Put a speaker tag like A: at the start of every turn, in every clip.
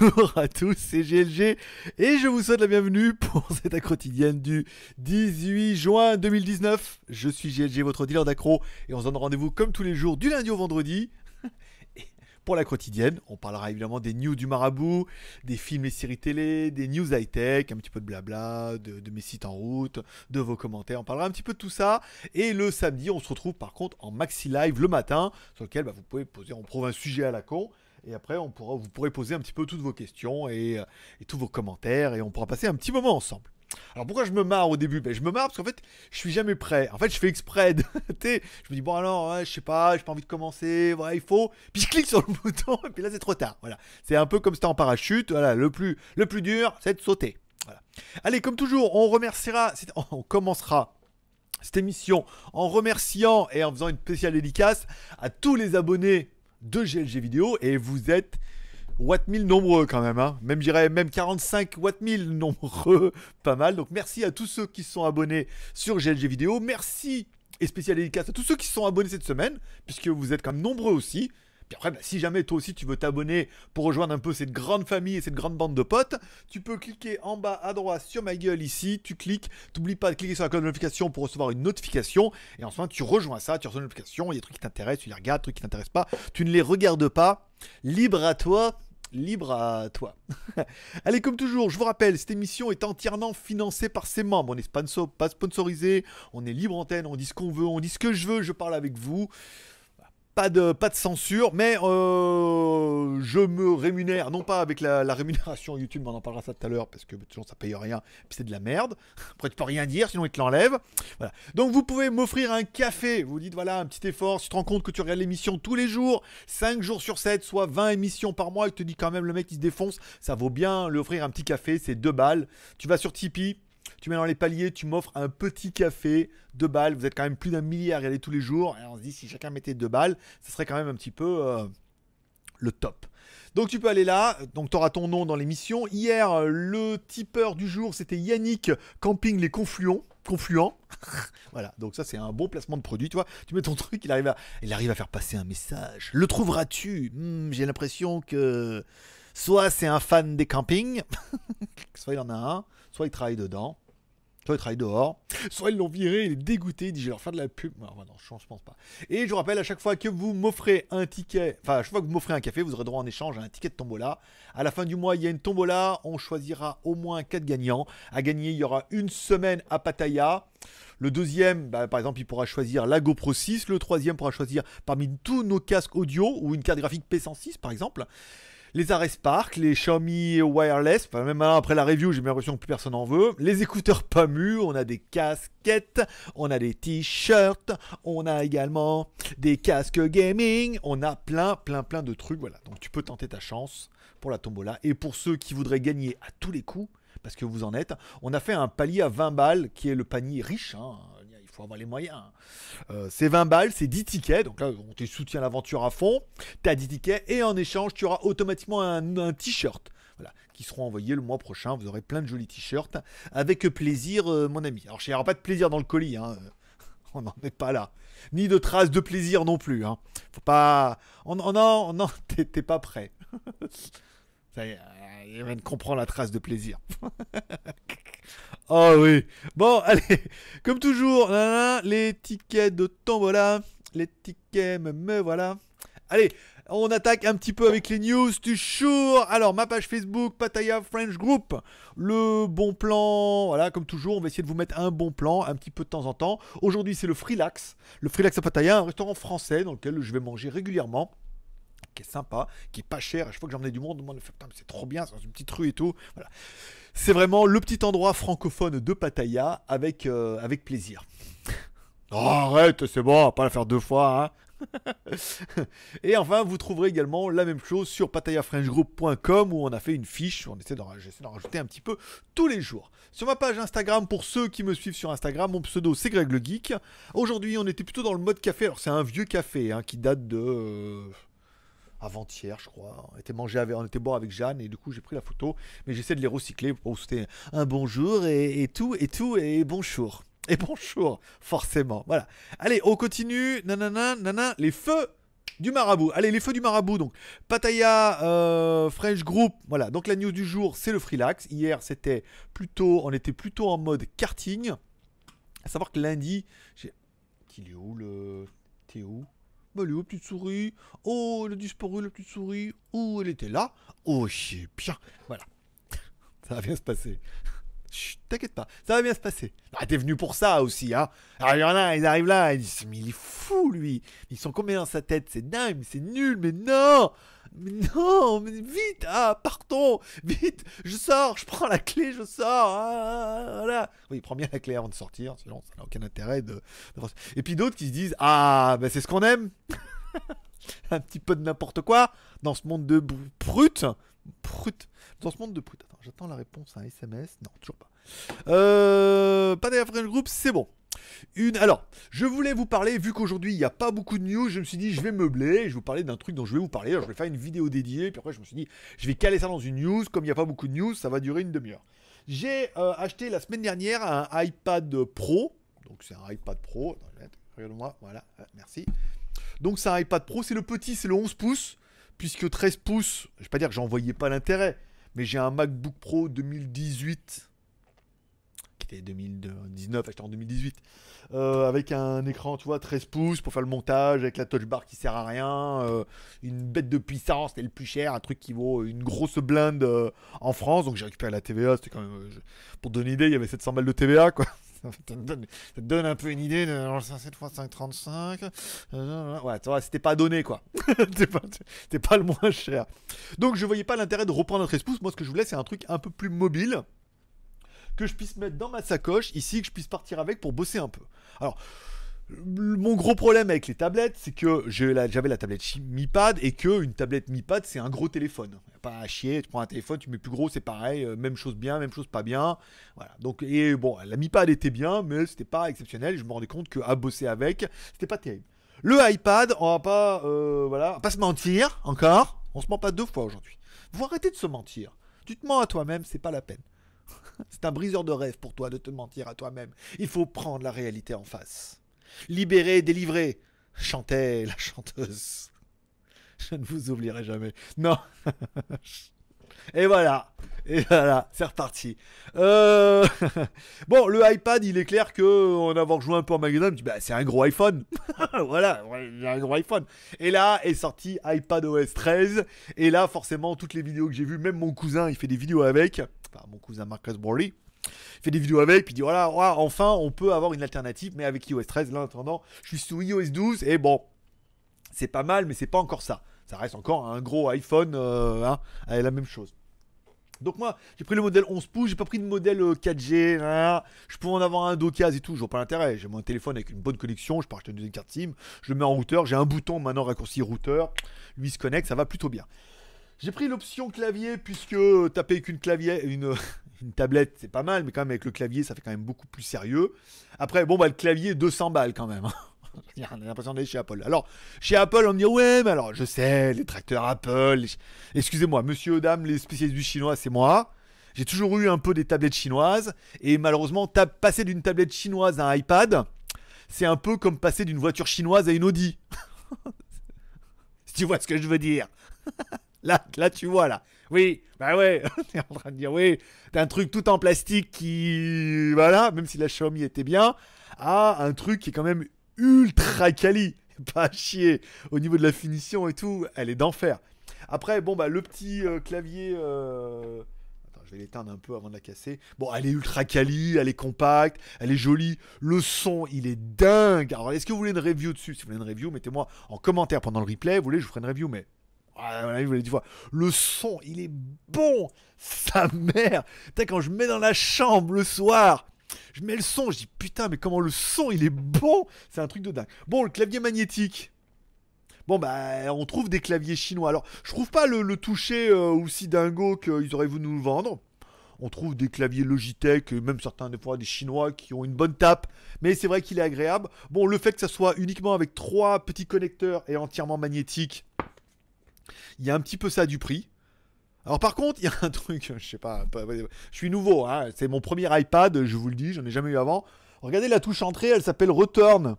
A: Bonjour à tous, c'est GLG et je vous souhaite la bienvenue pour cette accro quotidienne du 18 juin 2019. Je suis GLG, votre dealer d'accro, et on se donne rendez-vous comme tous les jours du lundi au vendredi. pour la quotidienne, on parlera évidemment des news du marabout, des films et séries télé, des news high-tech, un petit peu de blabla, de, mes sites en route, de vos commentaires, on parlera un petit peu de tout ça. Et le samedi, on se retrouve par contre en maxi live le matin, sur lequel bah, vous pouvez poser, en prouve un sujet à la con, et après, on pourra, vous pourrez poser un petit peu toutes vos questions euh, et, tous vos commentaires et on pourra passer un petit moment ensemble. Alors pourquoi je me marre au début ben, Je me marre parce qu'en fait, je suis jamais prêt. En fait, je fais exprès. je me dis, bon alors, ouais, je sais pas, j'ai pas envie de commencer, Voilà, il faut. Puis je clique sur le bouton et puis là, c'est trop tard. Voilà. C'est un peu comme c'était en parachute. Voilà, le plus, le plus dur, c'est de sauter. Voilà. Allez, comme toujours, on remerciera, on commencera cette émission en remerciant et en faisant une spéciale dédicace à tous les abonnés de GLG vidéo et vous êtes Watt 1000 nombreux quand même, hein. même j'irais même 45 Watt 1000 nombreux, pas mal. Donc merci à tous ceux qui sont abonnés sur GLG vidéo, merci et spécial dédicace à tous ceux qui sont abonnés cette semaine, puisque vous êtes quand même nombreux aussi après, bah, si jamais toi aussi tu veux t'abonner pour rejoindre un peu cette grande famille et cette grande bande de potes, tu peux cliquer en bas à droite sur ma gueule ici, tu cliques, t'oublies pas de cliquer sur la cloche de notification pour recevoir une notification, et ensuite tu rejoins ça, tu reçois une notification, il y a des trucs qui t'intéressent, tu les regardes, des trucs qui t'intéressent pas, tu ne les regardes pas, libre à toi, libre à toi. Allez, comme toujours, je vous rappelle, cette émission est entièrement financée par ses membres. On n'est pas sponsorisé, on est libre antenne, on dit ce qu'on veut, on dit ce que je veux, je parle avec vous pas de, pas de censure, mais euh, je me rémunère, non pas avec la, rémunération YouTube, mais on en parlera ça tout à l'heure, parce que ça ne ça paye rien, puis c'est de la merde. Après tu peux rien dire, sinon ils te l'enlèvent. Voilà. Donc vous pouvez m'offrir un café, vous dites voilà un petit effort, si tu te rends compte que tu regardes l'émission tous les jours, 5 jours sur 7, soit 20 émissions par mois, et te dis quand même le mec il se défonce, ça vaut bien l'offrir un petit café, c'est 2 balles. Tu vas sur Tipeee tu mets dans les paliers, tu m'offres un petit café, deux balles. Vous êtes quand même plus d'un milliard à regarder tous les jours. on se dit, si chacun mettait deux balles, ce serait quand même un petit peu euh, le top. Donc tu peux aller là, donc tu auras ton nom dans l'émission. Hier, euh, le tipeur du jour, c'était Yannick Camping Les Confluents. Confluents. voilà, donc ça c'est un bon placement de produit, tu vois. Tu mets ton truc, il arrive à, il arrive à faire passer un message. Le trouveras-tu hmm, J'ai l'impression que Soit c'est un fan des campings, soit il en a un, soit il travaille dedans, soit il travaille dehors, soit ils l'ont viré, il est dégoûté, il dit je vais leur faire de la pub. Non, je, pense pas. Et je vous rappelle, à chaque fois que vous m'offrez un ticket, enfin, à chaque fois que vous m'offrez un café, vous aurez droit en échange à un ticket de tombola. À la fin du mois, il y a une tombola, on choisira au moins 4 gagnants. À gagner, il y aura une semaine à Pattaya. Le deuxième, bah, par exemple, il pourra choisir la GoPro 6. Le troisième pourra choisir parmi tous nos casques audio ou une carte graphique P106, par exemple les arrêts Spark, les Xiaomi Wireless, enfin, même après la review, j'ai l'impression que plus personne en veut, les écouteurs PAMU, on a des casquettes, on a des t-shirts, on a également des casques gaming, on a plein, plein, plein de trucs, voilà. Donc tu peux tenter ta chance pour la tombola. Et pour ceux qui voudraient gagner à tous les coups, parce que vous en êtes, on a fait un palier à 20 balles qui est le panier riche, hein, faut avoir les moyens. Hein. Euh, c'est 20 balles, c'est 10 tickets. Donc là, on te soutient l'aventure à fond. Tu as 10 tickets et en échange, tu auras automatiquement un, un t-shirt. Voilà, qui seront envoyés le mois prochain. Vous aurez plein de jolis t-shirts. Avec plaisir, euh, mon ami. Alors, il n'y aura pas de plaisir dans le colis. Hein. On n'en est pas là. Ni de traces de plaisir non plus. Hein. Faut pas. On, non, non, t'es pas prêt. Ça y est, de eh, comprend la trace de plaisir. oh oui. Bon, allez, comme toujours, les tickets de temps, voilà. les tickets me voilà. Allez, on attaque un petit peu avec les news du Alors, ma page Facebook, Pattaya French Group. Le bon plan, voilà, comme toujours, on va essayer de vous mettre un bon plan un petit peu de temps en temps. Aujourd'hui, c'est le Freelax. Le Freelax à Pattaya, un restaurant français dans lequel je vais manger régulièrement qui est sympa, qui est pas cher. À chaque fois que j'emmenais du monde, on me fait putain, c'est trop bien, c'est dans une petite rue et tout. Voilà. C'est vraiment le petit endroit francophone de Pattaya avec, euh, avec plaisir. Oh, arrête, c'est bon, pas la faire deux fois. Hein. et enfin, vous trouverez également la même chose sur patayafrenchgroup.com où on a fait une fiche, on essaie d'en rajouter un petit peu tous les jours. Sur ma page Instagram, pour ceux qui me suivent sur Instagram, mon pseudo c'est Greg le Geek. Aujourd'hui, on était plutôt dans le mode café, alors c'est un vieux café hein, qui date de... Euh, avant-hier, je crois. On était, mangé avec, on était boire avec Jeanne et du coup j'ai pris la photo. Mais j'essaie de les recycler pour souhaiter un bonjour et, tout, et tout, et bonjour. Et bonjour, forcément. Voilà. Allez, on continue. Nanana, nanana, les feux du marabout. Allez, les feux du marabout. Donc, Pattaya, euh, French Group. Voilà. Donc, la news du jour, c'est le Freelax. Hier, c'était plutôt, on était plutôt en mode karting. À savoir que lundi, j'ai. est où le. T'es où bah, elle est petite souris Oh, elle a disparu, la petite souris. Oh, elle était là. Oh, je bien. Voilà. Ça va bien se passer. T'inquiète pas, ça va bien se passer. Ah, t'es venu pour ça aussi, hein Alors, il y en a, ils arrivent là, ils mais il est fou, lui Ils sont combien dans sa tête C'est dingue, c'est nul, mais non mais non, mais vite, ah, partons, vite, je sors, je prends la clé, je sors, ah, ah, ah, Oui, il prend bien la clé avant de sortir, sinon ça n'a aucun intérêt de. Et puis d'autres qui se disent, ah, ben c'est ce qu'on aime. un petit peu de n'importe quoi dans ce monde de brut. Brut. Dans ce monde de brut. Attends, j'attends la réponse à un SMS. Non, toujours pas. Pas pas le groupe, c'est bon. Une... Alors, je voulais vous parler, vu qu'aujourd'hui il n'y a pas beaucoup de news, je me suis dit je vais meubler, je vais vous parler d'un truc dont je vais vous parler, je vais faire une vidéo dédiée, puis après je me suis dit je vais caler ça dans une news, comme il n'y a pas beaucoup de news, ça va durer une demi-heure. J'ai euh, acheté la semaine dernière un iPad Pro, donc c'est un iPad Pro, regarde-moi, voilà, euh, merci. Donc c'est un iPad Pro, c'est le petit, c'est le 11 pouces, puisque 13 pouces, je ne vais pas dire que j'en voyais pas l'intérêt, mais j'ai un MacBook Pro 2018 2019, acheté en 2018, euh, avec un écran, tu vois, 13 pouces pour faire le montage, avec la touch bar qui sert à rien, euh, une bête de puissance, c'était le plus cher, un truc qui vaut une grosse blinde euh, en France, donc j'ai récupéré la TVA, c'était quand même, pour donner une idée, il y avait 700 balles de TVA, quoi. ça, te donne, un peu une idée 7 x 535. Ouais, c'était pas donné quoi. c'était pas, pas, le moins cher. Donc je voyais pas l'intérêt de reprendre un 13 pouces. Moi, ce que je voulais, c'est un truc un peu plus mobile que je puisse mettre dans ma sacoche ici, que je puisse partir avec pour bosser un peu. Alors, mon gros problème avec les tablettes, c'est que j'avais la tablette Mi Pad et que une tablette Mi Pad, c'est un gros téléphone. Pas à chier, tu prends un téléphone, tu mets plus gros, c'est pareil, euh, même chose bien, même chose pas bien. Voilà. Donc et bon, la Mi Pad était bien, mais c'était pas exceptionnel. Je me rendais compte que à bosser avec, c'était pas terrible. Le iPad, on va pas, euh, voilà, pas se mentir encore. On se ment pas deux fois aujourd'hui. Vous arrêtez de se mentir. Tu te mens à toi-même, c'est pas la peine. C'est un briseur de rêve pour toi de te mentir à toi-même. Il faut prendre la réalité en face. Libéré, délivrer, chantait la chanteuse. Je ne vous oublierai jamais. Non. Et voilà. Et voilà, c'est reparti. Euh, bon, le iPad, il est clair que avoir joué un peu en magasin, je me bah, c'est un gros iPhone. voilà, un gros iPhone. Et là est sorti iPad OS 13. Et là, forcément, toutes les vidéos que j'ai vues, même mon cousin, il fait des vidéos avec. Enfin, mon cousin Marcus Broly. Il fait des vidéos avec, puis dit voilà, enfin, on peut avoir une alternative, mais avec iOS 13. Là, en attendant, je suis sous iOS 12. Et bon, c'est pas mal, mais c'est pas encore ça reste encore un gros iPhone, euh, hein, avec la même chose. Donc moi, j'ai pris le modèle 11 pouces, j'ai pas pris de modèle 4G. Euh, hein, hein. Je peux en avoir un d'occasion et tout, j'aurais pas l'intérêt. J'ai mon téléphone avec une bonne connexion, je peux acheter une carte SIM, je le mets en routeur, j'ai un bouton maintenant raccourci routeur, lui se connecte, ça va plutôt bien. J'ai pris l'option clavier puisque euh, taper avec une clavier, une, une tablette, c'est pas mal, mais quand même avec le clavier, ça fait quand même beaucoup plus sérieux. Après, bon bah le clavier 200 balles quand même. Hein on a l'impression d'aller chez Apple. Alors, chez Apple, on me dit ouais, mais alors je sais, les tracteurs Apple. Excusez-moi, monsieur, dame, les spécialistes du chinois, c'est moi. J'ai toujours eu un peu des tablettes chinoises. Et malheureusement, passer d'une tablette chinoise à un iPad, c'est un peu comme passer d'une voiture chinoise à une Audi. si tu vois ce que je veux dire. là, là, tu vois, là. Oui, bah ouais, en train de dire, oui, t'as un truc tout en plastique qui. Voilà, même si la Xiaomi était bien, à un truc qui est quand même ultra quali. Pas à chier. Au niveau de la finition et tout, elle est d'enfer. Après, bon, bah, le petit euh, clavier. Euh, attends, je vais l'éteindre un peu avant de la casser. Bon, elle est ultra quali, elle est compacte, elle est jolie. Le son, il est dingue. Alors, est-ce que vous voulez une review dessus Si vous voulez une review, mettez-moi en commentaire pendant le replay. Vous voulez, je vous ferai une review, mais. Ah, vous fois. Le son, il est bon, sa mère. Putain, quand je mets dans la chambre le soir, je mets le son, je dis putain, mais comment le son il est bon C'est un truc de dingue. Bon, le clavier magnétique. Bon, bah, on trouve des claviers chinois. Alors, je trouve pas le, toucher euh, aussi dingo qu'ils auraient voulu nous le vendre. On trouve des claviers Logitech, même certains des fois des Chinois qui ont une bonne tape. Mais c'est vrai qu'il est agréable. Bon, le fait que ça soit uniquement avec trois petits connecteurs et entièrement magnétique, il y a un petit peu ça du prix. Alors par contre, il y a un truc, je sais pas, je suis nouveau, hein, c'est mon premier iPad, je vous le dis, j'en ai jamais eu avant. Regardez la touche entrée, elle s'appelle Return.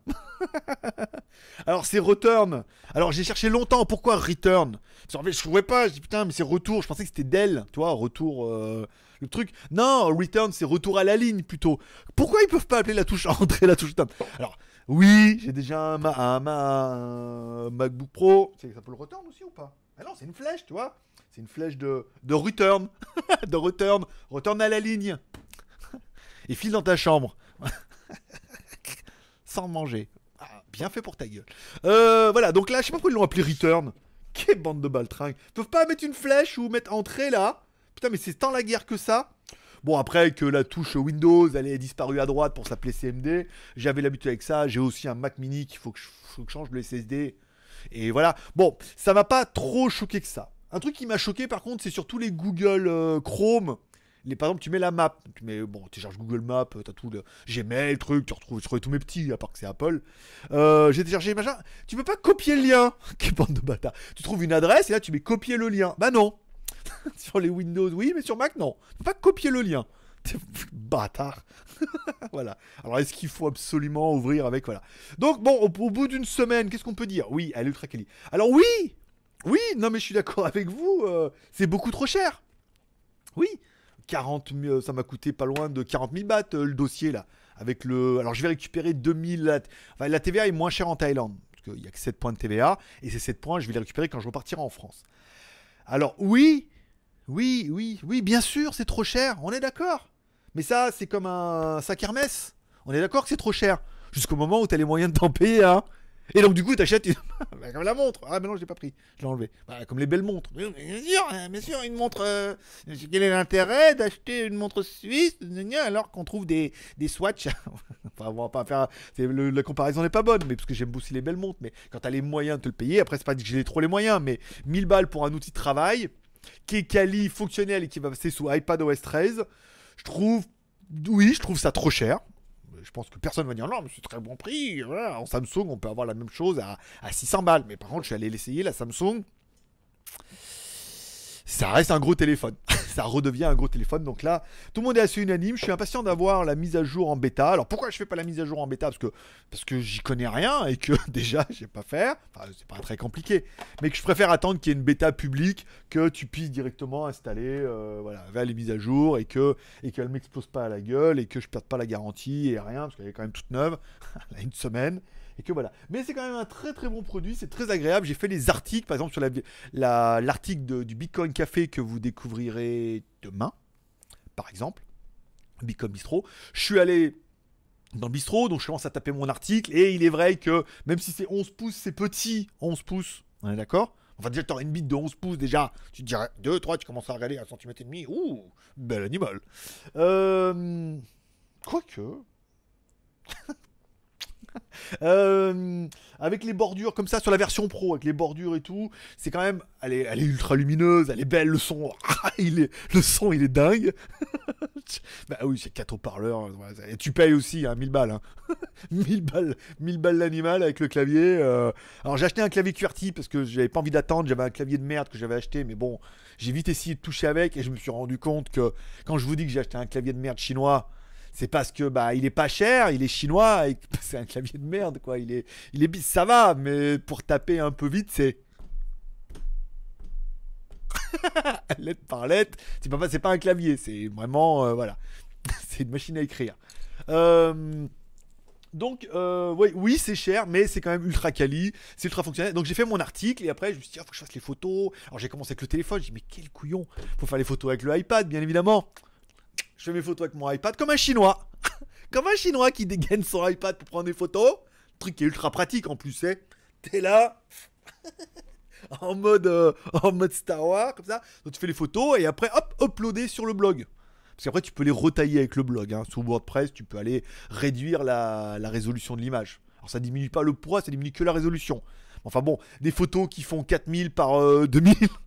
A: Alors c'est Return. Alors j'ai cherché longtemps pourquoi Return. Je ne je trouvais pas, je dis putain, mais c'est retour, je pensais que c'était Dell, tu vois, retour euh, le truc. Non, Return c'est retour à la ligne plutôt. Pourquoi ils peuvent pas appeler la touche entrée la touche Return Alors oui, j'ai déjà un, MacBook Pro, ça s'appelle Return aussi ou pas Ah non, c'est une flèche, tu vois. C'est une flèche de, return. de return. Return à la ligne. Et file dans ta chambre. Sans manger. Ah, bien fait pour ta gueule. Euh, voilà, donc là, je sais pas pourquoi ils l'ont appelé return. Quelle bande de baltringues. Ils peuvent pas mettre une flèche ou mettre entrée là. Putain, mais c'est tant la guerre que ça. Bon, après que la touche Windows, elle est disparue à droite pour s'appeler CMD, j'avais l'habitude avec ça. J'ai aussi un Mac mini qu'il faut que je, faut que je change le SSD. Et voilà. Bon, ça m'a pas trop choqué que ça. Un truc qui m'a choqué par contre, c'est sur tous les Google euh, Chrome. Les, par exemple, tu mets la map. Tu mets, bon, tu charges Google Maps, euh, t'as tout le Gmail, truc, tu retrouves, tous mes petits, à part que c'est Apple. Euh, j'ai téléchargé machin. Tu peux pas copier le lien. Quelle bande de bâtard. Tu trouves une adresse et là tu mets copier le lien. Bah non. sur les Windows, oui, mais sur Mac, non. Tu peux pas copier le lien. Bâtard. voilà. Alors, est-ce qu'il faut absolument ouvrir avec. Voilà. Donc, bon, au, au bout d'une semaine, qu'est-ce qu'on peut dire Oui, elle est ultra quali. Alors, oui oui, non mais je suis d'accord avec vous, euh, c'est beaucoup trop cher. Oui, 40 euh, ça m'a coûté pas loin de 40 000 bahts euh, le dossier là. Avec le, alors je vais récupérer 2000. La, enfin, la TVA est moins chère en Thaïlande parce qu'il y a que 7 points de TVA et ces 7 points je vais les récupérer quand je repartirai en France. Alors oui, oui, oui, oui, bien sûr c'est trop cher, on est d'accord. Mais ça c'est comme un sac Hermès. On est d'accord que c'est trop cher jusqu'au moment où t'as les moyens de t'en payer hein. Et donc, du coup, t'achètes une... Bah, comme la montre. Ah, mais non, je pas pris. Je l'ai enlevé. Bah, comme les belles montres. Bien sûr, euh, bien sûr, une montre. Euh, quel est l'intérêt d'acheter une montre suisse alors qu'on trouve des, des enfin, on va pas faire. la comparaison n'est pas bonne, mais parce que j'aime aussi les belles montres. Mais quand t'as les moyens de te le payer, après, c'est pas dit que j'ai trop les moyens, mais 1000 balles pour un outil de travail qui est quali, fonctionnel et qui va passer sous iPadOS 13, je trouve oui, je trouve ça trop cher je pense que personne va dire non, mais c'est très bon prix. En Samsung, on peut avoir la même chose à, à 600 balles. Mais par contre, je suis allé l'essayer, la Samsung. Ça reste un gros téléphone. ça redevient un gros téléphone. Donc là, tout le monde est assez unanime. Je suis impatient d'avoir la mise à jour en bêta. Alors pourquoi je fais pas la mise à jour en bêta Parce que, parce que j'y connais rien et que déjà, j'ai pas faire. Enfin, c'est pas très compliqué. Mais que je préfère attendre qu'il y ait une bêta publique, que tu puisses directement installer euh, voilà, vers les mises à jour et que et qu'elle m'explose pas à la gueule et que je perde pas la garantie et rien, parce qu'elle est quand même toute neuve. elle a une semaine et que voilà. Mais c'est quand même un très très bon produit, c'est très agréable. J'ai fait des articles, par exemple sur l'article la, du Bitcoin Café que vous découvrirez demain, par exemple, Bitcoin Bistro. Je suis allé dans le bistrot, donc je commence à taper mon article, et il est vrai que même si c'est 11 pouces, c'est petit, 11 pouces, on est d'accord Enfin, déjà, tu t'aurais une bite de 11 pouces, déjà, tu dirais 2, 3, tu commences à regarder un centimètre et demi, ouh, bel animal. Euh. que. Euh, avec les bordures comme ça sur la version pro, avec les bordures et tout, c'est quand même, elle est, ultra lumineuse, elle est belle, le son, ah, il est, le son il est dingue. bah oui, c'est 4 haut-parleurs, hein, et tu payes aussi, 1000 hein, balles, 1000 hein. balles, 1000 balles l'animal avec le clavier. Euh. Alors j'ai acheté un clavier QWERTY parce que j'avais pas envie d'attendre, j'avais un clavier de merde que j'avais acheté, mais bon, j'ai vite essayé de toucher avec et je me suis rendu compte que quand je vous dis que j'ai acheté un clavier de merde chinois, c'est parce que bah il est pas cher, il est chinois, et... c'est un clavier de merde quoi. Il est, il est ça va, mais pour taper un peu vite, c'est lettre par lettre. C'est pas, c'est pas un clavier, c'est vraiment euh, voilà, c'est une machine à écrire. Euh, donc, euh, oui, oui c'est cher, mais c'est quand même ultra quali, c'est ultra fonctionnel. Donc, j'ai fait mon article et après, je me suis dit, il oh, faut que je fasse les photos. Alors, j'ai commencé avec le téléphone, j'ai dit, mais quel couillon Faut faire les photos avec le iPad, bien évidemment je fais mes photos avec mon iPad comme un chinois. comme un chinois qui dégaine son iPad pour prendre des photos. Truc qui est ultra pratique en plus, hein. T'es là. en mode euh, en mode Star Wars comme ça. Donc tu fais les photos et après hop, uploader sur le blog. Parce qu'après tu peux les retailler avec le blog. Hein. Sous WordPress, tu peux aller réduire la, résolution de l'image. Alors ça diminue pas le poids, ça diminue que la résolution. Enfin bon, des photos qui font 4000 par 2000, euh,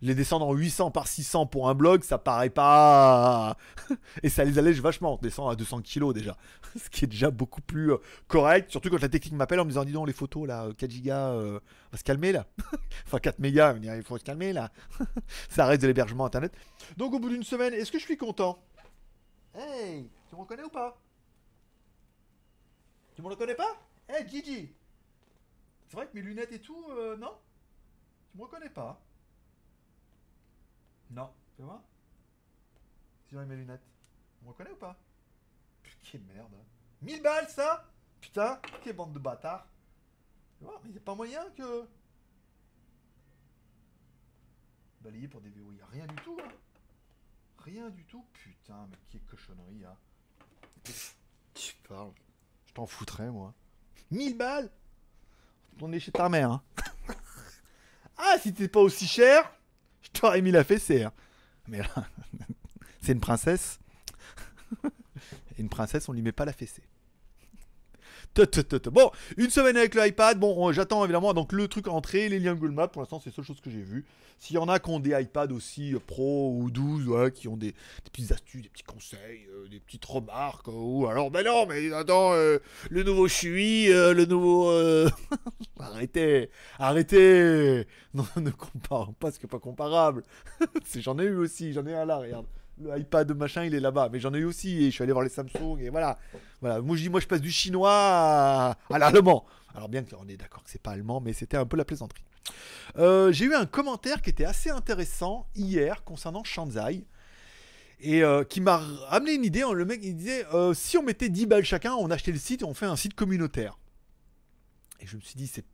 A: les descendre en 800 par 600 pour un blog, ça paraît pas. Et ça les allège vachement. Descend à 200 kilos déjà. Ce qui est déjà beaucoup plus euh, correct. Surtout quand la technique m'appelle en me disant Dis donc, les photos là, 4 euh, gigas, euh, on va se calmer là. enfin, 4 mégas, il faut se calmer là. ça reste de l'hébergement internet. Donc, au bout d'une semaine, est-ce que je suis content Hey, tu me reconnais ou pas Tu me reconnais pas Hey, Gigi C'est vrai que mes lunettes et tout, non Tu me reconnais pas non. Tu vois Si j'enlève mes lunettes. On reconnaît ou pas Putain, merde. 1000 hein. balles, ça Putain, quelle bande de bâtards. Tu vois mais y'a a pas moyen que... Balayer pour des a Rien du tout, hein. Rien du tout. Putain, mais quelle cochonnerie, hein. tu parles. Je t'en foutrais, moi. 1000 balles On est chez ta mère, hein. Ah, si t'es pas aussi cher je t'aurais mis la fessée. Hein. Mais là, c'est une princesse. Et une princesse, on lui met pas la fessée. Bon, une semaine avec l'iPad Bon, j'attends évidemment donc le truc entrée, les liens Google Maps. Pour l'instant, c'est la seule chose que j'ai vu S'il y en a qui ont des iPads aussi euh, pro ou 12, ouais, qui ont des, des, petites astuces, des petits conseils, euh, des petites remarques, euh, ou alors, ben non, mais attends, le nouveau Chui, le nouveau. arrêtez, arrêtez. Non, ne compare pas ce que pas comparable. j'en ai eu aussi, j'en ai un là, regarde le iPad machin, il est là-bas. Mais j'en ai eu aussi, et je suis allé voir les Samsung, et voilà. voilà. Moi, je dis, moi, je passe du chinois à, l'allemand. Alors, bien qu'on est d'accord que c'est pas allemand, mais c'était un peu la plaisanterie. Euh, j'ai eu un commentaire qui était assez intéressant hier concernant Shanzai. Et euh, qui m'a amené une idée. Hein. Le mec, il disait euh, si on mettait 10 balles chacun, on achetait le site et on fait un site communautaire. Et je me suis dit, c'est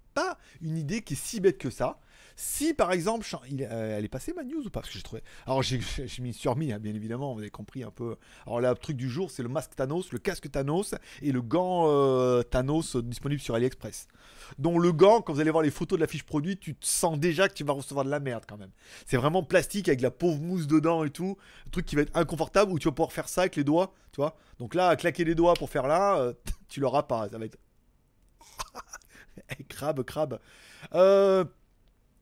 A: une idée qui est si bête que ça. Si par exemple, il, euh, elle est passée ma news ou pas Parce que j'ai trouvé. Alors j'ai mis sur mi, bien évidemment, vous avez compris un peu. Alors là, le truc du jour, c'est le masque Thanos, le casque Thanos et le gant euh, Thanos disponible sur AliExpress. Dont le gant, quand vous allez voir les photos de la fiche produit, tu te sens déjà que tu vas recevoir de la merde quand même. C'est vraiment plastique avec la pauvre mousse dedans et tout. Un truc qui va être inconfortable où tu vas pouvoir faire ça avec les doigts, tu vois. Donc là, claquer les doigts pour faire là, euh, tu l'auras pas. Ça va être. Eh, crabe, crabe. Euh,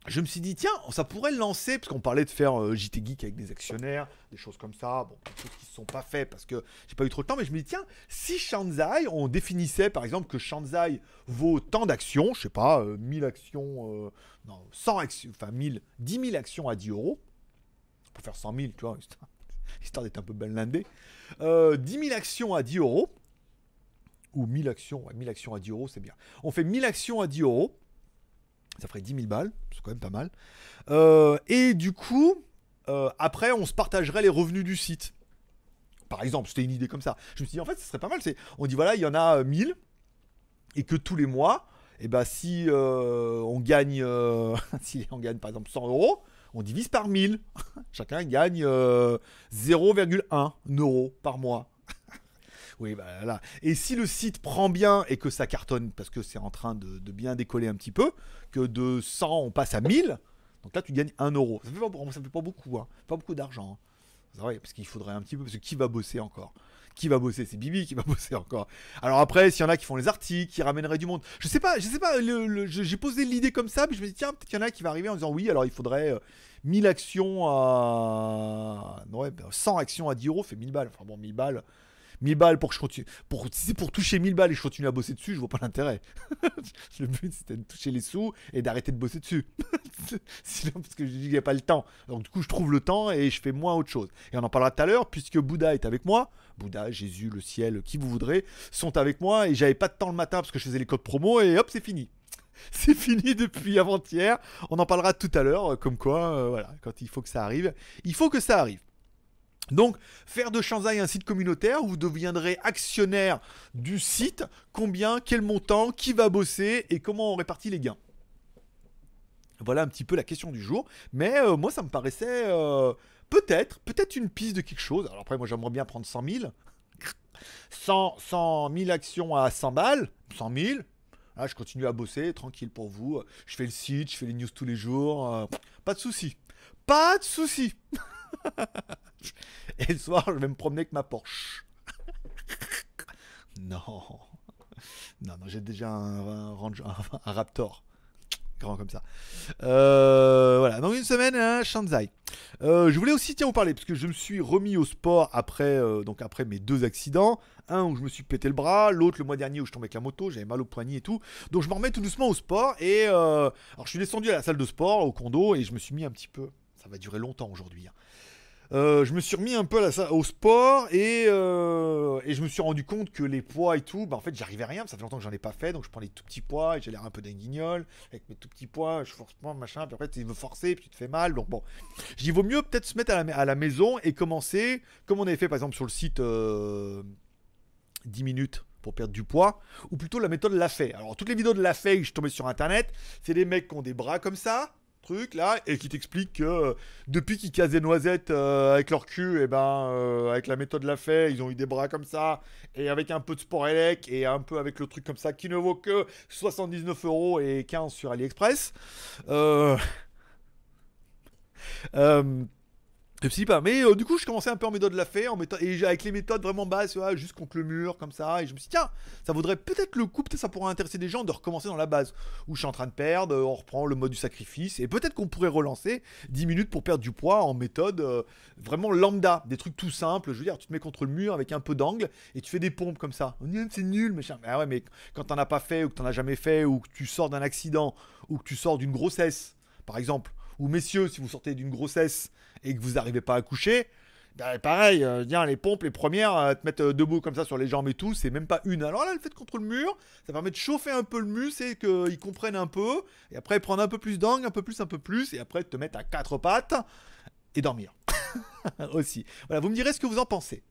A: je me suis dit, tiens, ça pourrait le lancer, parce qu'on parlait de faire euh, JT Geek avec des actionnaires, des choses comme ça, bon, des choses qui ne sont pas faites parce que j'ai pas eu trop de temps, mais je me dis, tiens, si Shanzai, on définissait par exemple que Shanzai vaut tant d'actions, je sais pas, 1000 euh, actions, non, 100 enfin 1000, 10 000 actions à 10 euros, pour faire 100 000, tu vois, histoire, d'être un peu blindé, 10 000 actions à 10 euros, ou 1000 actions. 1000 actions à 10 euros, c'est bien. On fait 1000 actions à 10 euros. Ça ferait 10 000 balles, c'est quand même pas mal. Euh, et du coup, euh, après, on se partagerait les revenus du site. Par exemple, c'était une idée comme ça. Je me suis dit, en fait, ce serait pas mal. C'est, on dit, voilà, il y en a 1000, euh, et que tous les mois, et eh ben, si on gagne, si on gagne par exemple 100 euros, on divise par 1000. Chacun gagne 0,1 euros par mois. Oui, bah Et si le site prend bien et que ça cartonne, parce que c'est en train de, bien décoller un petit peu, que de 100, on passe à 1000, donc là, tu gagnes 1 euro. Ça ne fait, fait, pas beaucoup, hein. pas beaucoup d'argent. C'est hein. vrai, parce qu'il faudrait un petit peu, parce que qui va bosser encore qui va bosser C'est Bibi qui va bosser encore. Alors après, s'il y en a qui font les articles, qui ramèneraient du monde, je sais pas, je sais pas. j'ai posé l'idée comme ça, mais je me dis tiens, peut-être qu'il y en a qui va arriver en disant oui. Alors il faudrait 1000 euh, actions à ouais, 100 ben, actions à 10 euros fait 1000 balles. Enfin bon, 1000 balles, 1000 balles pour que je continue. Pour, si c'est pour toucher 1000 balles et je continue à bosser dessus, je vois pas l'intérêt. le but c'était de toucher les sous et d'arrêter de bosser dessus. Sinon, parce que je dis qu'il n'y a pas le temps. Donc du coup, je trouve le temps et je fais moins autre chose. Et on en parlera tout à l'heure, puisque Bouddha est avec moi. Bouddha, Jésus, le ciel, qui vous voudrez, sont avec moi et j'avais pas de temps le matin parce que je faisais les codes promo et hop, c'est fini c'est fini depuis avant-hier. On en parlera tout à l'heure, euh, comme quoi, euh, voilà, quand il faut que ça arrive, il faut que ça arrive. Donc, faire de Shanzai un site communautaire, vous deviendrez actionnaire du site, combien, quel montant, qui va bosser et comment on répartit les gains. Voilà un petit peu la question du jour. Mais euh, moi, ça me paraissait euh, peut-être, peut-être une piste de quelque chose. Alors après, moi, j'aimerais bien prendre 100 000. 100, 000 actions à 100 balles. 100 000. Ah, je continue à bosser, tranquille pour vous. Je fais le site, je fais les news tous les jours. Euh, pas de souci. Pas de souci. Et le soir, je vais me promener avec ma Porsche. non. Non, non, j'ai déjà un, un, Raptor. Grand comme ça. Euh, voilà, donc une semaine à hein, Shanzai. Euh, je voulais aussi tiens, vous parler, parce que je me suis remis au sport après, euh, donc après mes deux accidents. Un où je me suis pété le bras, l'autre le mois dernier où je tombais avec la moto, j'avais mal au poignet et tout. Donc je me remets tout doucement au sport. Et alors je suis descendu à la salle de sport, au condo, et je me suis mis un petit peu. Ça va durer longtemps aujourd'hui. Hein, euh, je me suis remis un peu au sport euh, et, je me suis rendu compte que les poids et tout, bah, en fait j'arrivais à rien, ça fait longtemps que j'en ai pas fait, donc je prends les tout petits poids et j'ai l'air un peu d'un guignol, avec mes tout petits poids, je force pas, machin, puis fait, tu me forcer, puis tu te fais mal, donc bon. j'y vaut mieux peut-être se mettre à la, à la, maison et commencer, comme on avait fait par exemple sur le site 10 euh, minutes pour perdre du poids, ou plutôt la méthode l'a fait. Alors toutes les vidéos de Lafay que je tombais sur internet, c'est des mecs qui ont des bras comme ça, truc là et qui t'explique que euh, depuis qu'ils casent des noisettes euh, avec leur cul et eh ben euh, avec la méthode la fait ils ont eu des bras comme ça et avec un peu de sport élec et un peu avec le truc comme ça qui ne vaut que 79 euros et 15 sur AliExpress euh... pas, mais euh, du coup, je commençais un peu en méthode la fée en et avec les méthodes vraiment basses, juste contre le mur, comme ça, et je me suis dit, tiens, ça vaudrait peut-être le coup, peut-être ça pourrait intéresser des gens de recommencer dans la base, où je suis en train de perdre, euh, on reprend le mode du sacrifice, et peut-être qu'on pourrait relancer 10 minutes pour perdre du poids en méthode euh, vraiment lambda, des trucs tout simples, je veux dire, tu te mets contre le mur avec un peu d'angle, et tu fais des pompes comme ça. Eh, c'est nul, machin. Mais ah ouais, mais quand t'en as pas fait, ou que t'en as jamais fait, ou que tu sors d'un accident, ou que tu sors d'une grossesse, par exemple, ou messieurs, si vous sortez d'une grossesse, et que vous n'arrivez pas à coucher, ben pareil, euh, viens, les pompes, les premières, euh, te mettre euh, debout comme ça sur les jambes et tout, c'est même pas une. Alors là, le fait contre le mur, ça permet de chauffer un peu le mus, et qu'ils comprennent un peu. Et après, prendre un peu plus d'angle, un peu plus, un peu plus. Et après, te mettre à quatre pattes et dormir. Aussi. Voilà, vous me direz ce que vous en pensez.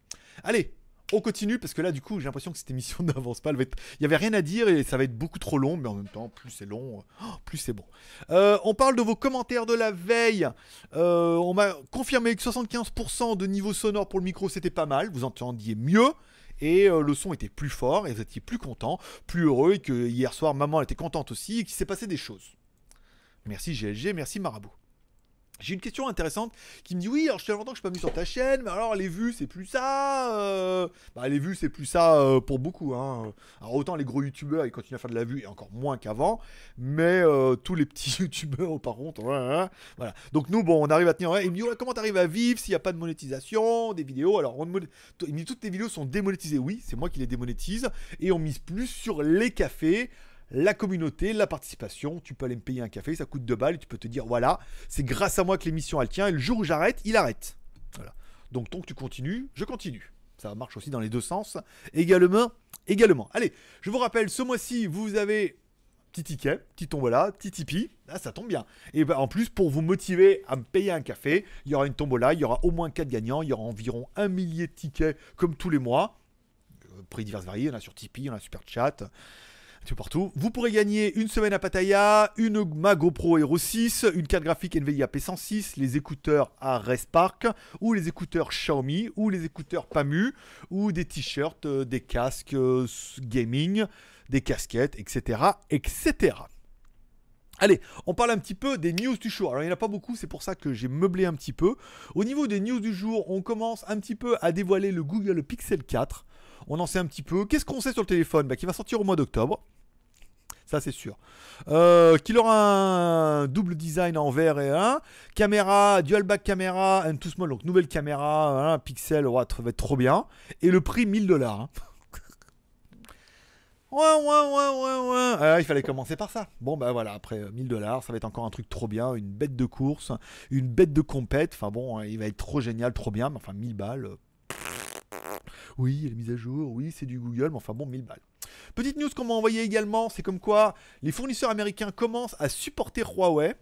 A: Allez, on continue parce que là, du coup, j'ai l'impression que cette émission n'avance pas. Il n'y avait rien à dire et ça va être beaucoup trop long, mais en même temps, plus c'est long, euh, plus c'est bon. Euh, on parle de vos commentaires de la veille. Euh, on m'a confirmé que 75% de niveau sonore pour le micro, c'était pas mal. Vous entendiez mieux et le son était plus fort et vous étiez plus content, plus heureux et que hier soir maman était contente aussi et qu'il s'est passé des choses. Merci GLG, merci Marabout. J'ai une question intéressante qui me dit oui, alors je suis longtemps que je suis pas venu sur ta chaîne, mais alors les vues c'est plus ça. Euh, bah les vues c'est plus ça euh, pour beaucoup. Hein. Alors autant les gros youtubeurs ils continuent à faire de la vue et encore moins qu'avant, mais euh, tous les petits youtubeurs par contre, hein, hein. voilà. Donc nous bon, on arrive à tenir. Il me dit ouais, comment t'arrives à vivre s'il n'y a pas de monétisation des vidéos Alors me dit toutes tes vidéos sont démonétisées. Oui, c'est moi qui les démonétise et on mise plus sur les cafés la communauté, la participation. Tu peux aller me payer un café, ça coûte 2 balles. Tu peux te dire voilà, c'est grâce à moi que l'émission elle tient. Et le jour où j'arrête, il arrête. Donc tant que tu continues, je continue. Ça marche aussi dans les deux sens. Également, également. Allez, je vous rappelle, ce mois-ci, vous avez petit ticket, petit tombola, petit Tipeee. Ah, ça tombe bien. Et ben, en plus, pour vous motiver à me payer un café, il y aura une tombola, il y aura au moins 4 gagnants, il y aura environ un millier de tickets comme tous les mois. Euh, prix divers variés, il a sur Tipeee, il a Super Chat partout. Vous pourrez gagner une semaine à Pattaya, une ma GoPro Hero 6, une carte graphique NVIDIA P106, les écouteurs à Respark, ou les écouteurs Xiaomi, ou les écouteurs PAMU, ou des t-shirts, euh, des casques euh, gaming, des casquettes, etc., etc. Allez, on parle un petit peu des news du jour. Alors il n'y en a pas beaucoup, c'est pour ça que j'ai meublé un petit peu. Au niveau des news du jour, on commence un petit peu à dévoiler le Google Pixel 4. On en sait un petit peu. Qu'est-ce qu'on sait sur le téléphone bah, Qui va sortir au mois d'octobre. Ça c'est sûr. Euh, qu'il aura un double design en vert et un. Caméra, dual back camera, and tout small, donc nouvelle caméra, un pixel, ça va être trop bien. Et le prix 1000 dollars. Hein. Ouais, ouais, ouais, ouais, ah, il fallait commencer par ça. Bon, bah voilà, après 1000 euh, dollars, ça va être encore un truc trop bien, une bête de course, une bête de compète. Enfin bon, hein, il va être trop génial, trop bien, mais enfin 1000 balles. Euh, oui, il y a les mises à jour, oui, c'est du Google, mais enfin bon, 1000 balles. Petite news qu'on m'a envoyée également, c'est comme quoi les fournisseurs américains commencent à supporter Huawei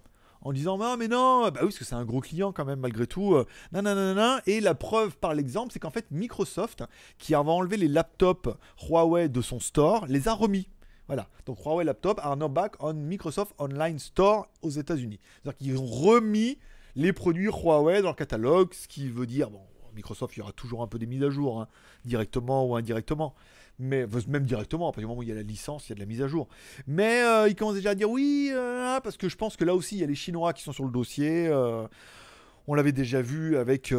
A: en disant non ah, mais non bah parce que c'est un gros client quand même malgré tout euh, et la preuve par l'exemple c'est qu'en fait Microsoft qui avait enlevé les laptops Huawei de son store les a remis voilà. Donc Huawei Laptop are now back on Microsoft Online Store aux États-Unis. C'est-à-dire qu'ils ont remis les produits Huawei dans le catalogue, ce qui veut dire, bon, Microsoft, il y aura toujours un peu des mises à jour, hein, directement ou indirectement. Mais même directement, à partir du moment où il y a la licence, il y a de la mise à jour. Mais il euh, ils commencent déjà à dire oui, euh, hein, parce que je pense que là aussi, il y a les Chinois qui sont sur le dossier. Euh, on l'avait déjà vu avec,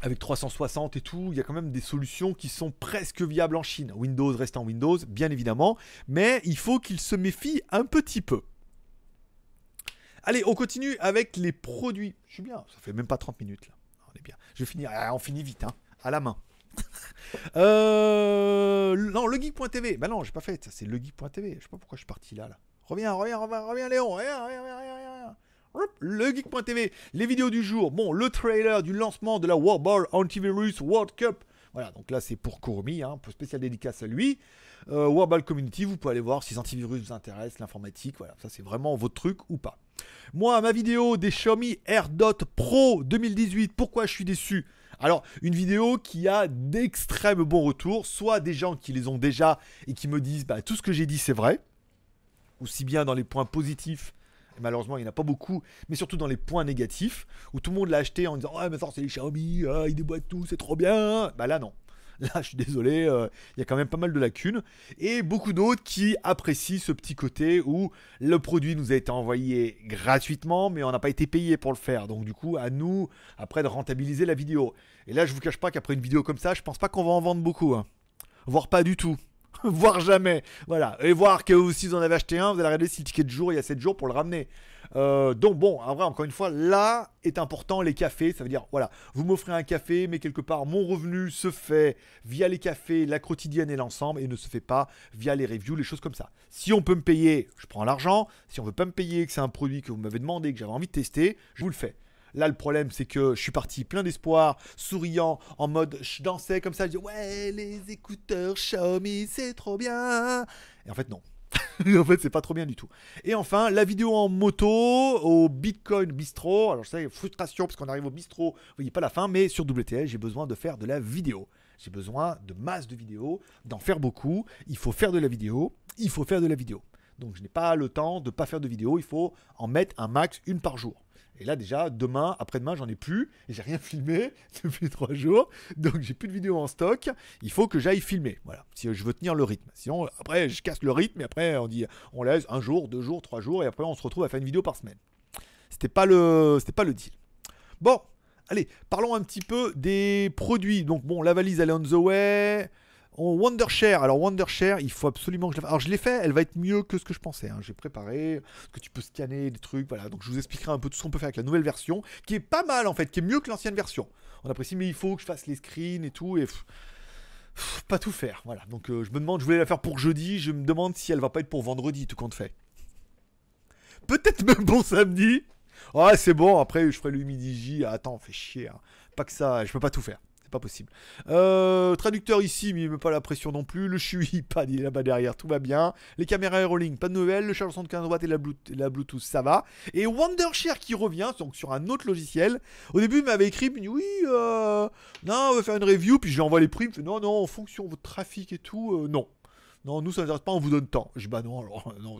A: avec 360 et tout. Il y a quand même des solutions qui sont presque viables en Chine. Windows reste en Windows, bien évidemment. Mais il faut qu'ils se méfient un petit peu. Allez, on continue avec les produits. Je suis bien, ça fait même pas 30 minutes là bien. Je vais finir. Ah, on finit vite, hein, à la main. euh, non, legeek.tv. Bah non, j'ai pas fait ça. C'est legeek.tv. Je sais pas pourquoi je suis parti là. là. Reviens, reviens, reviens, reviens, Léon. Reviens, reviens, reviens, reviens. Legeek.tv. Les vidéos du jour. Bon, le trailer du lancement de la Warball Antivirus World Cup. Voilà, donc là c'est pour Courmi, hein, pour spécial dédicace à lui. Euh, Warball Community, vous pouvez aller voir si les antivirus vous intéresse, l'informatique, voilà, ça c'est vraiment votre truc ou pas. Moi, ma vidéo des Xiaomi AirDot Pro 2018, pourquoi je suis déçu alors, une vidéo qui a d'extrêmes bons retours, soit des gens qui les ont déjà et qui me disent bah, tout ce que j'ai dit c'est vrai, aussi bien dans les points positifs, et malheureusement il n'y en a pas beaucoup, mais surtout dans les points négatifs, où tout le monde l'a acheté en disant Ouais, ah, mais ça c'est les Xiaomi, ah, ils déboîtent tout, c'est trop bien. Bah là, non. Là, je suis désolé, euh, il y a quand même pas mal de lacunes. Et beaucoup d'autres qui apprécient ce petit côté où le produit nous a été envoyé gratuitement, mais on n'a pas été payé pour le faire. Donc, du coup, à nous, après, de rentabiliser la vidéo. Et là, je vous cache pas qu'après une vidéo comme ça, je pense pas qu'on va en vendre beaucoup. Hein. Voire pas du tout. Voire jamais. Voilà. Et voir que si vous en avez acheté un, vous allez regarder si le ticket de jour, il y a 7 jours pour le ramener. Euh, donc bon, en vrai, encore une fois, là est important les cafés. Ça veut dire, voilà, vous m'offrez un café, mais quelque part, mon revenu se fait via les cafés, la quotidienne et l'ensemble, et ne se fait pas via les reviews, les choses comme ça. Si on peut me payer, je prends l'argent. Si on veut pas me payer, que c'est un produit que vous m'avez demandé, que j'avais envie de tester, je vous le fais. Là, le problème, c'est que je suis parti plein d'espoir, souriant, en mode je dansais comme ça, je dis ouais, les écouteurs Xiaomi, c'est trop bien. Et en fait, non. en fait, c'est pas trop bien du tout. Et enfin, la vidéo en moto au Bitcoin Bistro. Alors, je sais, frustration parce qu'on arrive au Bistro vous voyez pas la fin, mais sur WTL, j'ai besoin de faire de la vidéo. J'ai besoin de masse de vidéos, d'en faire beaucoup. Il faut faire de la vidéo, il faut faire de la vidéo. Donc, je n'ai pas le temps de pas faire de vidéo, il faut en mettre un max, une par jour. Et là, déjà, demain, après-demain, j'en ai plus. j'ai rien filmé depuis trois jours. Donc, j'ai plus de vidéos en stock. Il faut que j'aille filmer. Voilà. Si je veux tenir le rythme. Sinon, après, je casse le rythme. Et après, on dit, on laisse un jour, deux jours, trois jours. Et après, on se retrouve à faire une vidéo par semaine. C'était pas le, c'était pas le deal. Bon. Allez, parlons un petit peu des produits. Donc, bon, la valise, elle est on the way. On Wondershare. Alors Wondershare, il faut absolument que je la fasse. Alors je l'ai fait, elle va être mieux que ce que je pensais. Hein. J'ai préparé, ce que tu peux scanner des trucs, voilà. Donc je vous expliquerai un peu tout ce qu'on peut faire avec la nouvelle version, qui est pas mal en fait, qui est mieux que l'ancienne version. On apprécie, mais il faut que je fasse les screens et tout, et pas tout faire. Voilà. Donc euh, je me demande, je voulais la faire pour jeudi, je me demande si elle va pas être pour vendredi, tout compte fait. Peut-être même bon samedi. Ah, c'est bon, après je ferai le midi J. attends, fais chier. Hein. Pas que ça, je peux pas tout faire pas possible. Euh, traducteur ici, mais il pas la pression non plus. Le Chui, pas il est là-bas derrière, tout va bien. Les caméras rolling pas de nouvelles. Le de 75 watts et la, Bluetooth, la Bluetooth, ça va. Et Wondershare qui revient, donc sur un autre logiciel. Au début, il m'avait écrit, oui, euh, non, on va faire une review, puis je lui envoie les prix. non, non, en fonction de votre trafic et tout, euh, non. Non, nous, ça ne pas, on vous donne temps. Je dis, bah non, alors, non,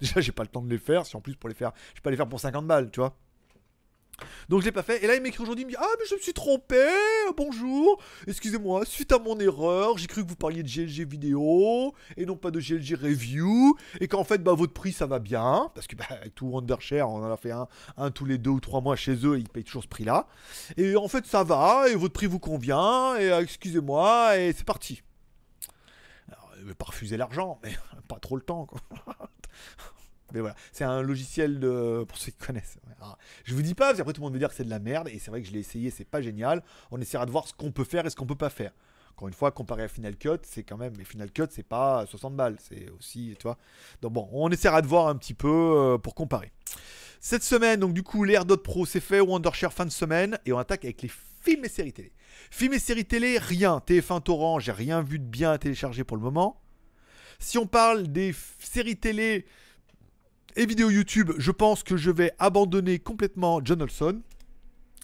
A: déjà, j'ai pas le temps de les faire. Si en plus, pour les faire, je vais pas les faire pour 50 balles, tu vois. Donc je l'ai pas fait. Et là il m'écrit aujourd'hui, me dit Ah mais je me suis trompé, bonjour, excusez-moi, suite à mon erreur, j'ai cru que vous parliez de GLG vidéo et non pas de GLG review. Et qu'en fait bah votre prix ça va bien. Parce que bah, tout Wondershare, on en a fait un, un tous les deux ou trois mois chez eux et ils payent toujours ce prix là. Et en fait ça va, et votre prix vous convient, et euh, excusez-moi, et c'est parti. Alors, vais pas refuser l'argent, mais pas trop le temps quoi. Mais voilà, c'est un logiciel de. Pour ceux qui connaissent. je vous dis pas, parce qu'après tout le monde veut dire que c'est de la merde, et c'est vrai que je l'ai essayé, c'est pas génial. On essaiera de voir ce qu'on peut faire et ce qu'on peut pas faire. Encore une fois, comparé à Final Cut, c'est quand même. Mais Final Cut, c'est pas 60 balles, c'est aussi. Tu vois. Donc bon, on essaiera de voir un petit peu euh, pour comparer. Cette semaine, donc du coup, l'AirDot Pro, s'est fait. Wondershare, fin de semaine. Et on attaque avec les films et séries télé. Films et séries télé, rien. TF1 Torrent, j'ai rien vu de bien à télécharger pour le moment. Si on parle des séries télé et vidéo YouTube, je pense que je vais abandonner complètement John Olson.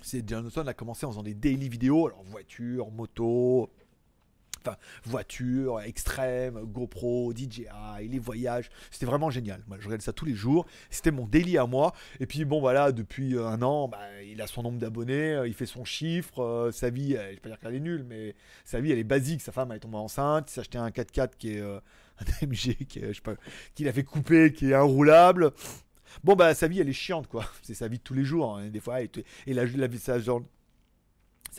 A: C'est John Olson a commencé en faisant des daily vidéos, alors voiture, moto, enfin voiture, extrême, GoPro, DJI, les voyages. C'était vraiment génial. Moi, je regardais ça tous les jours. C'était mon daily à moi. Et puis bon, voilà, depuis euh, un an, bah, il a son nombre d'abonnés, euh, il fait son chiffre, euh, sa vie, je vais pas dire qu'elle est nulle, mais sa vie, elle est basique. Sa femme, elle est tombée enceinte, il s'est acheté un 4x4 qui est un AMG qui, euh, je sais pas, qui l'avait coupé, qui est inroulable. Bon, bah, sa vie, elle est chiante, quoi. C'est sa vie de tous les jours. Hein. Des fois, et, la, vie, sa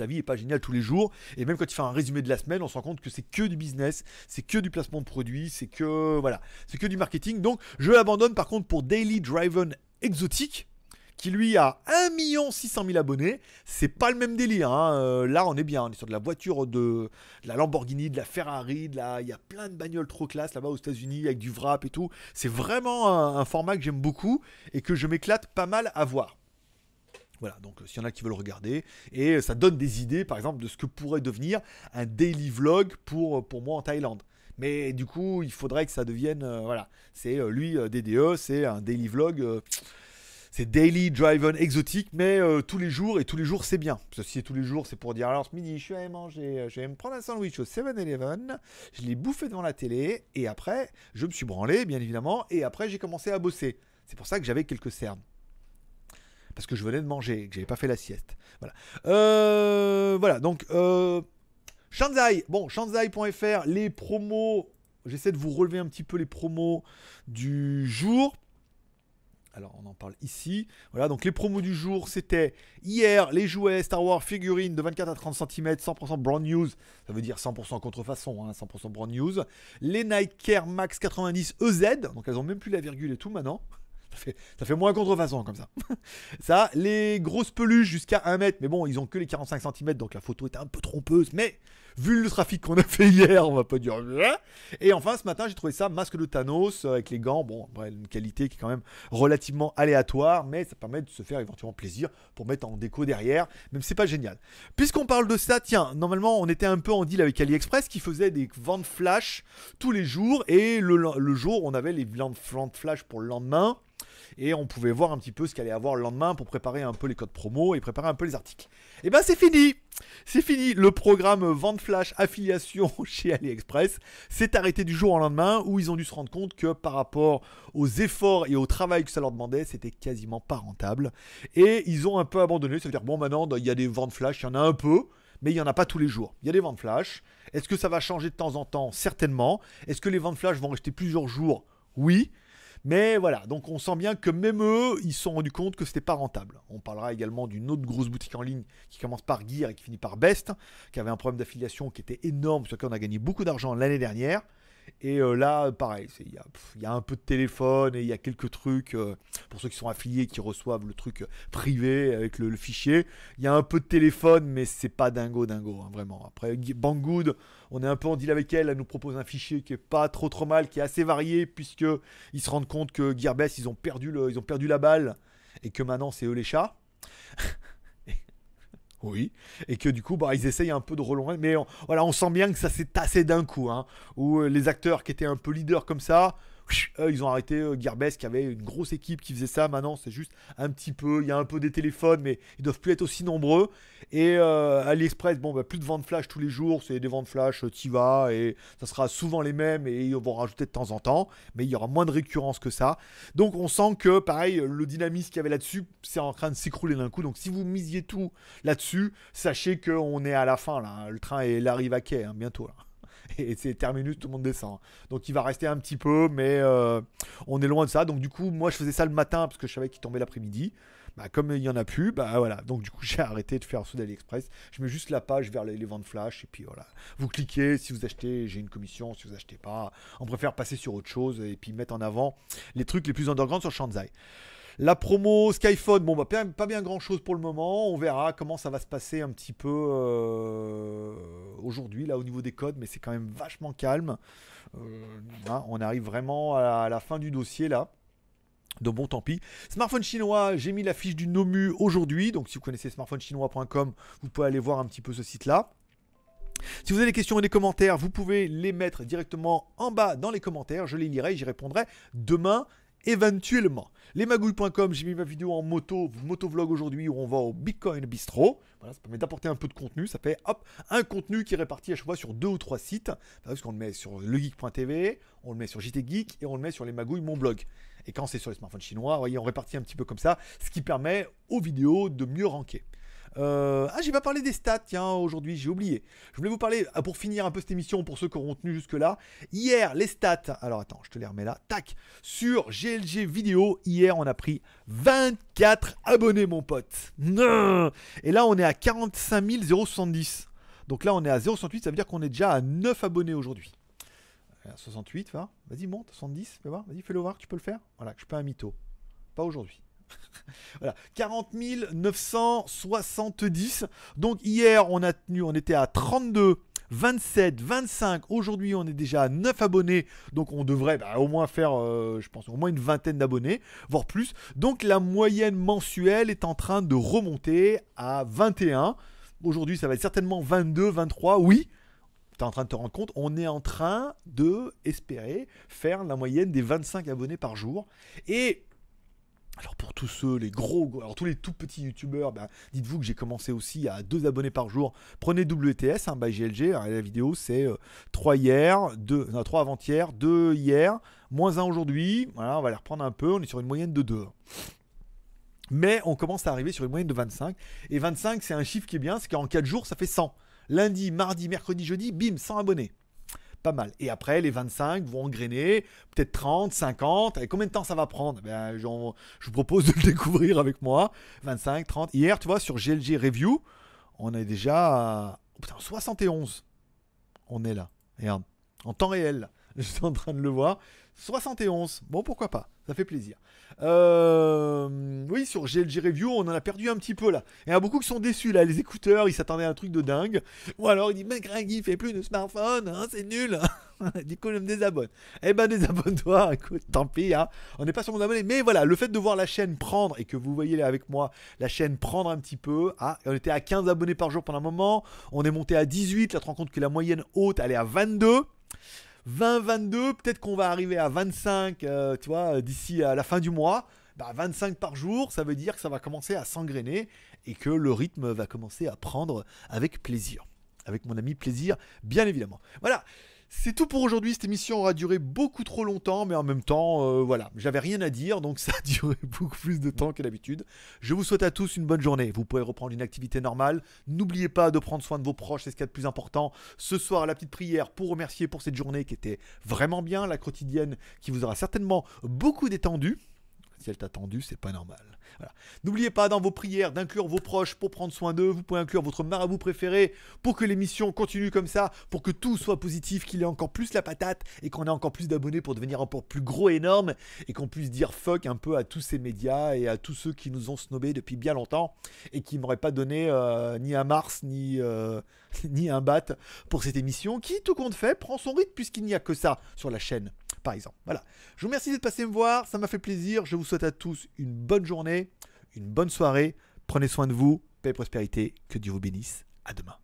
A: vie est pas géniale tous les jours. Et même quand tu fais un résumé de la semaine, on se rend compte que c'est que du business, c'est que du placement de produits, c'est que voilà, c'est que du marketing. Donc je l'abandonne par contre pour Daily Driven Exotique qui lui a 1 600 000 abonnés. C'est pas le même délire. Hein. Euh, là, on est bien. On est sur de la voiture de, la Lamborghini, de la Ferrari. De la... Il y a plein de bagnoles trop classe là-bas aux États-Unis avec du wrap et tout. C'est vraiment un, format que j'aime beaucoup et que je m'éclate pas mal à voir. Voilà, donc euh, s'il y en a qui veulent regarder, et euh, ça donne des idées, par exemple, de ce que pourrait devenir un daily vlog pour, pour moi en Thaïlande. Mais du coup, il faudrait que ça devienne, voilà, c'est lui, DDE, c'est un daily vlog c'est daily drive-on exotique, mais euh, tous les jours, et tous les jours, c'est bien. Parce que tous les jours, c'est pour dire alors ce midi, je suis allé manger, euh, je vais me prendre un sandwich au 7-Eleven, je l'ai bouffé devant la télé, et après, je me suis branlé, bien évidemment, et après, j'ai commencé à bosser. C'est pour ça que j'avais quelques cernes. Parce que je venais de manger, que j'avais pas fait la sieste. Voilà. Euh, voilà, donc. Shanzai, bon, shanzai.fr, les promos. J'essaie de vous relever un petit peu les promos du jour alors on en parle ici. Voilà, donc les promos du jour, c'était hier les jouets Star Wars figurines de 24 à 30 cm, 100% brand news, ça veut dire 100% contrefaçon, 100% hein, brand news. Les Nike Air Max 90 EZ, donc elles ont même plus la virgule et tout maintenant. Ça fait, moins contrefaçon comme ça. ça, les grosses peluches jusqu'à 1 mètre, mais bon, ils ont que les 45 cm, donc la photo est un peu trompeuse, mais vu le trafic qu'on a fait hier, on va pas dire. Hein. Et enfin, ce matin, j'ai trouvé ça masque de Thanos euh, avec les gants. Bon, une qualité qui est quand même relativement aléatoire, mais ça permet de se faire éventuellement plaisir pour mettre en déco derrière, même si c'est pas génial. Puisqu'on parle de ça, tiens, normalement, on était un peu en deal avec AliExpress qui faisait des ventes flash tous les jours et le, le jour, on avait les ventes flash pour le lendemain. Et on pouvait voir un petit peu ce qu'il allait avoir le lendemain pour préparer un peu les codes promo et préparer un peu les articles. Et eh ben c'est fini C'est fini Le programme Vente Flash affiliation chez AliExpress s'est arrêté du jour au lendemain où ils ont dû se rendre compte que par rapport aux efforts et au travail que ça leur demandait, c'était quasiment pas rentable. Et ils ont un peu abandonné, cest veut dire bon maintenant il y a des ventes flash, il y en a un peu, mais il n'y en a pas tous les jours. Il y a des ventes flash. Est-ce que ça va changer de temps en temps Certainement. Est-ce que les ventes flash vont rester plusieurs jours Oui. Mais voilà, donc on sent bien que même eux, ils se sont rendus compte que c'était pas rentable. On parlera également d'une autre grosse boutique en ligne qui commence par Gear et qui finit par Best, qui avait un problème d'affiliation qui était énorme, sur lequel on a gagné beaucoup d'argent l'année dernière. Et euh, là, pareil, il y, a un peu de téléphone et il y a quelques trucs euh, pour ceux qui sont affiliés qui reçoivent le truc euh, privé avec le, fichier. Il y a un peu de téléphone, mais c'est pas dingo dingo, hein, vraiment. Après, Banggood, on est un peu en deal avec elle. Elle nous propose un fichier qui est pas trop trop mal, qui est assez varié puisque ils se rendent compte que Gearbest, ils ont perdu ils ont perdu la balle et que maintenant c'est eux les chats. Oui, et que du coup, bah, ils essayent un peu de relonger, mais on, euh, voilà, on sent bien que ça s'est tassé d'un coup, hein, où euh, les acteurs qui étaient un peu leaders comme ça, euh, ils ont arrêté garbès euh, Gearbest qui avait une grosse équipe qui faisait ça. Maintenant, c'est juste un petit peu. Il y a un peu des téléphones, mais ils doivent plus être aussi nombreux. Et euh, AliExpress, bon, bah, plus de ventes flash tous les jours. C'est des ventes flash, Tiva et ça sera souvent les mêmes et ils vont rajouter de temps en temps. Mais il y aura moins de récurrence que ça. Donc, on sent que, pareil, le dynamisme qu'il y avait là-dessus, c'est en train de s'écrouler d'un coup. Donc, si vous misiez tout là-dessus, sachez qu'on est à la fin. Là, Le train est, arrive à quai hein, bientôt. et c'est terminus, tout le monde descend. Donc il va rester un petit peu, mais euh, on est loin de ça. Donc du coup, moi je faisais ça le matin parce que je savais qu'il tombait l'après-midi. Bah, comme il n'y en a plus, bah voilà. Donc du coup, j'ai arrêté de faire sous d'AliExpress. Je mets juste la page vers les ventes flash et puis voilà. Vous cliquez, si vous achetez, j'ai une commission, si vous achetez pas, on préfère passer sur autre chose et puis mettre en avant les trucs les plus underground sur Shanzai. La promo Skyphone, bon, bah, pas, bien grand-chose pour le moment. On verra comment ça va se passer un petit peu euh, aujourd'hui, là, au niveau des codes, mais c'est quand même vachement calme. Euh, hein, on arrive vraiment à la, fin du dossier, là. De bon, tant pis. Smartphone chinois, j'ai mis la fiche du Nomu aujourd'hui. Donc si vous connaissez smartphonechinois.com, vous pouvez aller voir un petit peu ce site-là. Si vous avez des questions et des commentaires, vous pouvez les mettre directement en bas dans les commentaires. Je les lirai, et j'y répondrai demain éventuellement. Lesmagouilles.com, j'ai mis ma vidéo en moto, motovlog aujourd'hui où on va au Bitcoin Bistro. Voilà, ça permet d'apporter un peu de contenu. Ça fait hop, un contenu qui est réparti à chaque fois sur deux ou trois sites. Parce qu'on le met sur legeek.tv, on le met sur JT Geek et on le met sur les magouilles, mon blog. Et quand c'est sur les smartphones chinois, voyez, on répartit un petit peu comme ça, ce qui permet aux vidéos de mieux ranker. Euh, ah, j'ai pas parlé des stats, tiens, aujourd'hui, j'ai oublié. Je voulais vous parler, ah, pour finir un peu cette émission, pour ceux qui auront tenu jusque-là. Hier, les stats, alors attends, je te les remets là, tac, sur GLG Vidéo, hier, on a pris 24 abonnés, mon pote. Non Et là, on est à 45 070. Donc là, on est à 0,68, ça veut dire qu'on est déjà à 9 abonnés aujourd'hui. 68, euh, va. Vas-y, monte, 70, fais voir. Vas-y, fais-le voir, tu peux le faire. Voilà, je suis pas un mytho. Pas aujourd'hui. voilà, 40 970. Donc hier, on a tenu, on était à 32. 27, 25. Aujourd'hui, on est déjà à 9 abonnés. Donc, on devrait bah, au moins faire, euh, je pense, au moins une vingtaine d'abonnés, voire plus. Donc, la moyenne mensuelle est en train de remonter à 21. Aujourd'hui, ça va être certainement 22, 23. Oui, tu es en train de te rendre compte, on est en train de espérer faire la moyenne des 25 abonnés par jour. Et alors pour tous ceux, les gros, alors tous les tout petits youtubeurs, ben, dites-vous que j'ai commencé aussi à 2 abonnés par jour. Prenez WTS, hein, by GLG, hein, la vidéo c'est 3 euh, hier, 2, 3 avant-hier, 2 hier, moins 1 aujourd'hui. Voilà, on va les reprendre un peu, on est sur une moyenne de 2. Mais on commence à arriver sur une moyenne de 25. Et 25, c'est un chiffre qui est bien, c'est qu'en 4 jours, ça fait 100. Lundi, mardi, mercredi, jeudi, bim, 100 abonnés pas mal. Et après, les 25 vont engrainer, peut-être 30, 50. Et combien de temps ça va prendre eh Je vous propose de le découvrir avec moi. 25, 30. Hier, tu vois, sur GLG Review, on est déjà à 71. On est là. Regarde. En temps réel, je suis en train de le voir. 71. Bon, pourquoi pas Ça fait plaisir. Euh, oui, sur GLG Review, on en a perdu un petit peu là. Il y en a beaucoup qui sont déçus là. Les écouteurs, ils s'attendaient à un truc de dingue. Ou alors ils disent Mais Greg, il fait plus de smartphone, hein, c'est nul. du coup, je me désabonne. Eh ben, désabonne-toi. Écoute, tant pis. Hein. On n'est pas sur mon abonné. Mais voilà, le fait de voir la chaîne prendre et que vous voyez là avec moi la chaîne prendre un petit peu. Ah, on était à 15 abonnés par jour pendant un moment. On est monté à 18. Là, tu te rends compte que la moyenne haute, elle est à 22. 20, 22, peut-être qu'on va arriver à 25, euh, euh, d'ici à euh, la fin du mois. 25 bah, par jour, ça veut dire que ça va commencer à s'engrainer et que le rythme va commencer à prendre avec plaisir. Avec mon ami plaisir, bien évidemment. Voilà. C'est tout pour aujourd'hui. Cette émission aura duré beaucoup trop longtemps, mais en même temps, euh, voilà, j'avais rien à dire, donc ça a duré beaucoup plus de temps que d'habitude. Je vous souhaite à tous une bonne journée. Vous pouvez reprendre une activité normale. N'oubliez pas de prendre soin de vos proches, c'est ce qu'il y a de plus important. Ce soir, la petite prière pour remercier pour cette journée qui était vraiment bien, la quotidienne qui vous aura certainement beaucoup détendu. Si elle t'a tendu, c'est pas normal. N'oubliez pas dans vos prières d'inclure vos proches pour prendre soin d'eux. Vous pouvez inclure votre marabout préféré pour que l'émission continue comme ça, pour que tout soit positif, qu'il ait encore plus la patate et qu'on ait encore plus d'abonnés pour devenir encore plus gros et énorme et qu'on puisse dire fuck un peu à tous ces médias et à tous ceux qui nous ont snobés depuis bien longtemps et qui m'auraient pas donné euh, ni un Mars ni, euh, ni un bat pour cette émission qui, tout compte fait, prend son rythme puisqu'il n'y a que ça sur la chaîne par exemple. Voilà. Je vous remercie d'être passé me voir, ça m'a fait plaisir. Je vous souhaite à tous une bonne journée, une bonne soirée. Prenez soin de vous, paix et prospérité. Que Dieu vous bénisse. À demain.